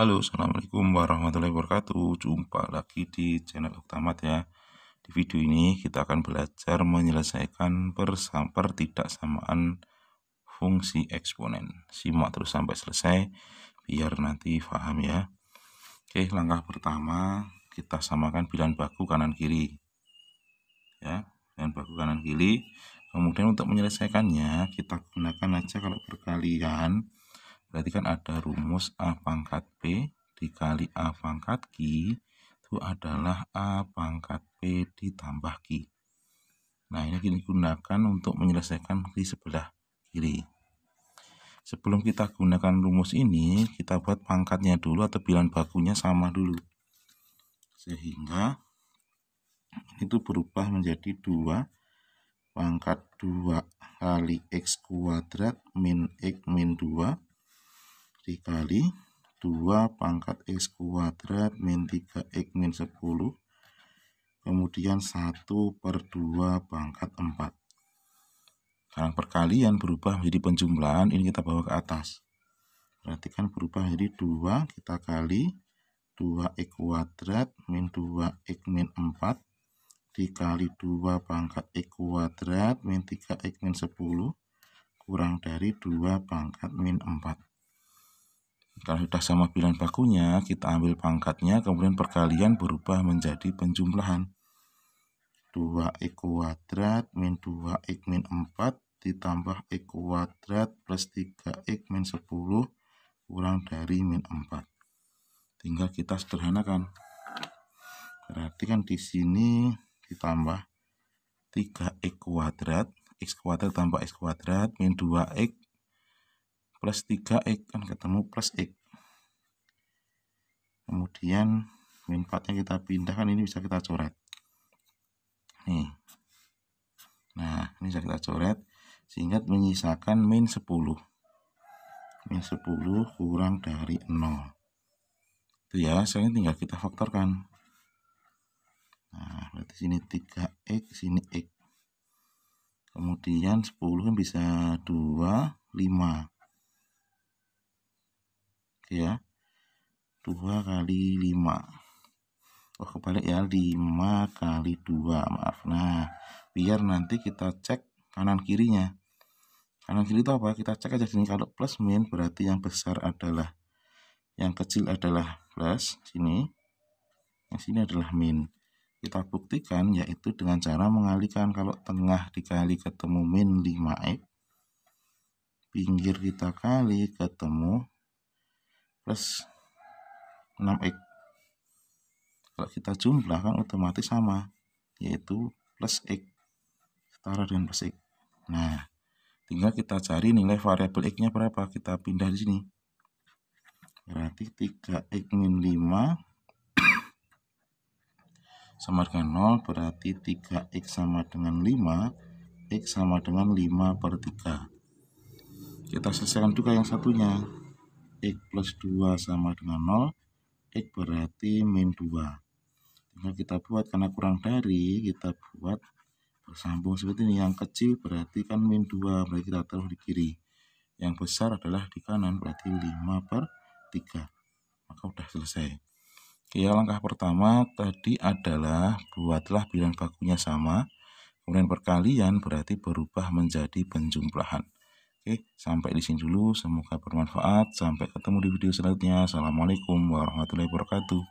Halo, Assalamualaikum warahmatullahi wabarakatuh Jumpa lagi di channel Oktamat ya Di video ini kita akan belajar menyelesaikan tidak samaan fungsi eksponen Simak terus sampai selesai biar nanti paham ya Oke, langkah pertama kita samakan bilan baku kanan-kiri Ya, bilan baku kanan-kiri Kemudian untuk menyelesaikannya kita gunakan aja kalau perkalian Berarti kan ada rumus A pangkat P dikali A pangkat Q itu adalah A pangkat P ditambah Q. Nah, ini kita gunakan untuk menyelesaikan di sebelah kiri. Sebelum kita gunakan rumus ini, kita buat pangkatnya dulu atau bilangan bakunya sama dulu. Sehingga itu berubah menjadi 2 pangkat 2 kali x kuadrat min x min 2 dikali 2 pangkat X kuadrat min 3X min 10 kemudian 1 per 2 pangkat 4 sekarang perkalian berubah menjadi penjumlahan ini kita bawa ke atas berarti kan berubah jadi 2 kita kali 2x kuadrat min 2x min 4 dikali 2 pangkat x kuadrat min 3x min 10 kurang dari 2 pangkat min 4 kalau sudah sama pilihan bakunya, kita ambil pangkatnya, kemudian perkalian berubah menjadi penjumlahan. 2x kuadrat min 2x min 4 ditambah x kuadrat plus 3x min 10 kurang dari min 4. Tinggal kita sederhanakan. Berarti kan di sini ditambah 3x kuadrat, x kuadrat tambah x kuadrat min 2x plus 3x kan ketemu plus x kemudian min 4 nya kita pindahkan ini bisa kita coret nih nah ini bisa kita coret sehingga menyisakan min 10 min 10 kurang dari 0 itu ya sekarang tinggal kita faktorkan nah berarti sini 3x sini x kemudian 10 kan bisa 2 5 ya 2 kali 5 oh kebalik ya 5 kali 2 maaf nah biar nanti kita cek kanan kirinya kanan kiri itu apa kita cek aja sini kalau plus min berarti yang besar adalah yang kecil adalah plus sini yang sini adalah min kita buktikan yaitu dengan cara mengalihkan kalau tengah dikali ketemu min 5x pinggir kita kali ketemu plus 6x kalau kita kan otomatis sama yaitu plus x setara dengan plus x nah tinggal kita cari nilai variabel x nya berapa kita pindah di sini berarti 3x min 5 sama dengan 0 berarti 3x sama dengan 5 x sama dengan 5 per 3 kita selesaikan juga yang satunya X plus 2 sama dengan 0. X berarti min 2. Tinggal kita buat karena kurang dari, kita buat bersambung seperti ini. Yang kecil berarti kan min 2, berarti kita taruh di kiri. Yang besar adalah di kanan, berarti 5 per 3. Maka sudah selesai. Oke, langkah pertama tadi adalah buatlah bilangan bakunya sama, kemudian perkalian berarti berubah menjadi penjumlahan. Oke, sampai di sini dulu. Semoga bermanfaat. Sampai ketemu di video selanjutnya. Assalamualaikum warahmatullahi wabarakatuh.